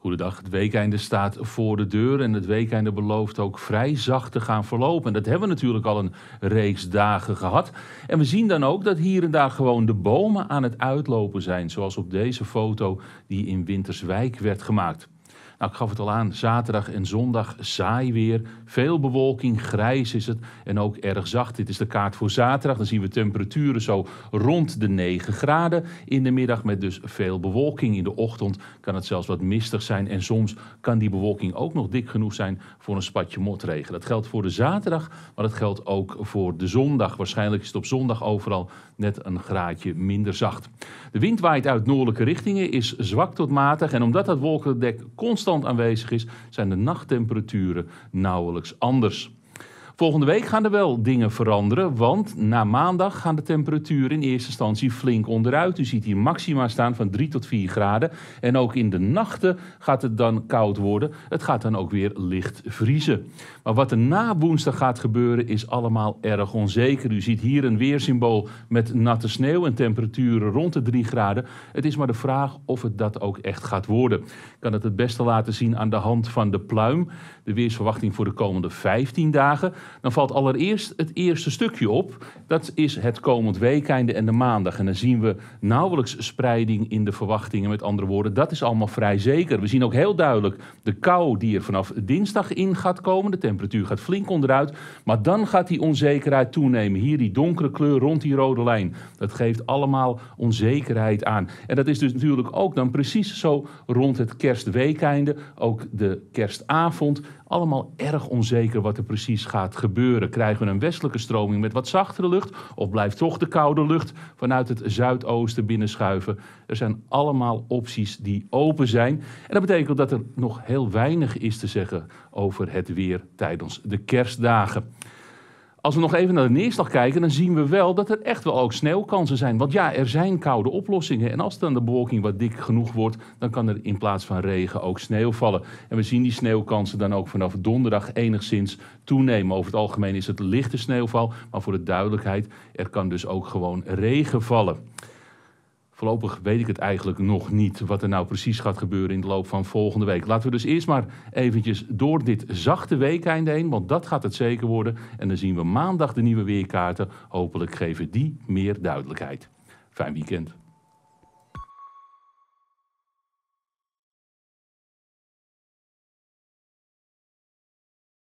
Goedendag, het weekende staat voor de deur en het weekende belooft ook vrij zacht te gaan verlopen. En dat hebben we natuurlijk al een reeks dagen gehad. En we zien dan ook dat hier en daar gewoon de bomen aan het uitlopen zijn, zoals op deze foto die in Winterswijk werd gemaakt. Nou, ik gaf het al aan, zaterdag en zondag saai weer. Veel bewolking, grijs is het en ook erg zacht. Dit is de kaart voor zaterdag. Dan zien we temperaturen zo rond de 9 graden in de middag met dus veel bewolking. In de ochtend kan het zelfs wat mistig zijn en soms kan die bewolking ook nog dik genoeg zijn voor een spatje motregen. Dat geldt voor de zaterdag, maar dat geldt ook voor de zondag. Waarschijnlijk is het op zondag overal net een graadje minder zacht. De wind waait uit noordelijke richtingen, is zwak tot matig en omdat dat wolkendek constant aanwezig is, zijn de nachttemperaturen nauwelijks anders. Volgende week gaan er wel dingen veranderen, want na maandag gaan de temperaturen in eerste instantie flink onderuit. U ziet hier maxima staan van 3 tot 4 graden. En ook in de nachten gaat het dan koud worden. Het gaat dan ook weer licht vriezen. Maar wat er na woensdag gaat gebeuren is allemaal erg onzeker. U ziet hier een weersymbool met natte sneeuw en temperaturen rond de 3 graden. Het is maar de vraag of het dat ook echt gaat worden. Ik kan het het beste laten zien aan de hand van de pluim. De weersverwachting voor de komende 15 dagen dan valt allereerst het eerste stukje op. Dat is het komend weekende en de maandag. En dan zien we nauwelijks spreiding in de verwachtingen. Met andere woorden, dat is allemaal vrij zeker. We zien ook heel duidelijk de kou die er vanaf dinsdag in gaat komen. De temperatuur gaat flink onderuit. Maar dan gaat die onzekerheid toenemen. Hier die donkere kleur rond die rode lijn. Dat geeft allemaal onzekerheid aan. En dat is dus natuurlijk ook dan precies zo rond het kerstweekende. Ook de kerstavond. Allemaal erg onzeker wat er precies gaat gebeuren? Krijgen we een westelijke stroming met wat zachtere lucht? Of blijft toch de koude lucht vanuit het zuidoosten binnenschuiven? Er zijn allemaal opties die open zijn. En dat betekent dat er nog heel weinig is te zeggen over het weer tijdens de kerstdagen als we nog even naar de neerslag kijken, dan zien we wel dat er echt wel ook sneeuwkansen zijn. Want ja, er zijn koude oplossingen. En als dan de bewolking wat dik genoeg wordt, dan kan er in plaats van regen ook sneeuw vallen. En we zien die sneeuwkansen dan ook vanaf donderdag enigszins toenemen. Over het algemeen is het lichte sneeuwval, maar voor de duidelijkheid, er kan dus ook gewoon regen vallen. Voorlopig weet ik het eigenlijk nog niet wat er nou precies gaat gebeuren in de loop van volgende week. Laten we dus eerst maar eventjes door dit zachte weekeinde heen, want dat gaat het zeker worden. En dan zien we maandag de nieuwe weerkaarten. Hopelijk geven die meer duidelijkheid. Fijn weekend.